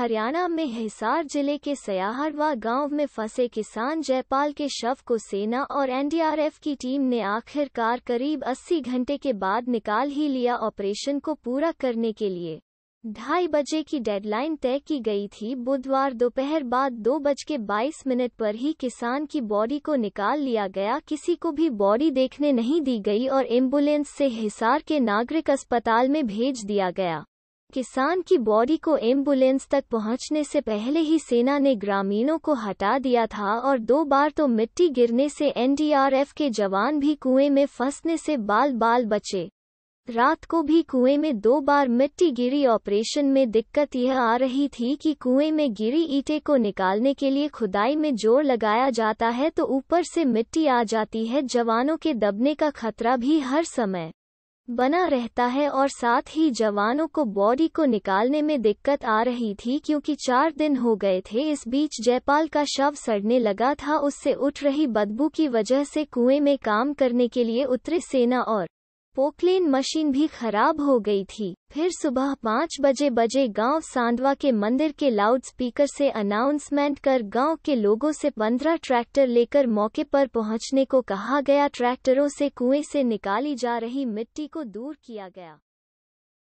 हरियाणा में हिसार जिले के सयाहरवा गांव में फंसे किसान जयपाल के शव को सेना और एनडीआरएफ की टीम ने आखिरकार करीब 80 घंटे के बाद निकाल ही लिया ऑपरेशन को पूरा करने के लिए ढाई बजे की डेडलाइन तय की गई थी बुधवार दोपहर बाद दो बज के बाईस मिनट पर ही किसान की बॉडी को निकाल लिया गया किसी को भी बॉडी देखने नहीं दी गई और एम्बुलेंस से हिसार के नागरिक अस्पताल में भेज दिया गया किसान की बॉडी को एम्बुलेंस तक पहुंचने से पहले ही सेना ने ग्रामीणों को हटा दिया था और दो बार तो मिट्टी गिरने से एनडीआरएफ के जवान भी कुएं में फंसने से बाल बाल बचे रात को भी कुएं में दो बार मिट्टी गिरी ऑपरेशन में दिक्कत यह आ रही थी कि कुएं में गिरी ईटे को निकालने के लिए खुदाई में जोर लगाया जाता है तो ऊपर से मिट्टी आ जाती है जवानों के दबने का खतरा भी हर समय बना रहता है और साथ ही जवानों को बॉडी को निकालने में दिक्कत आ रही थी क्योंकि चार दिन हो गए थे इस बीच जयपाल का शव सड़ने लगा था उससे उठ रही बदबू की वजह से कुएं में काम करने के लिए उतरे सेना और पोकलेन मशीन भी खराब हो गई थी फिर सुबह पाँच बजे बजे गांव सांडवा के मंदिर के लाउड स्पीकर से अनाउंसमेंट कर गांव के लोगों से पंद्रह ट्रैक्टर लेकर मौके पर पहुंचने को कहा गया ट्रैक्टरों से कुएं से निकाली जा रही मिट्टी को दूर किया गया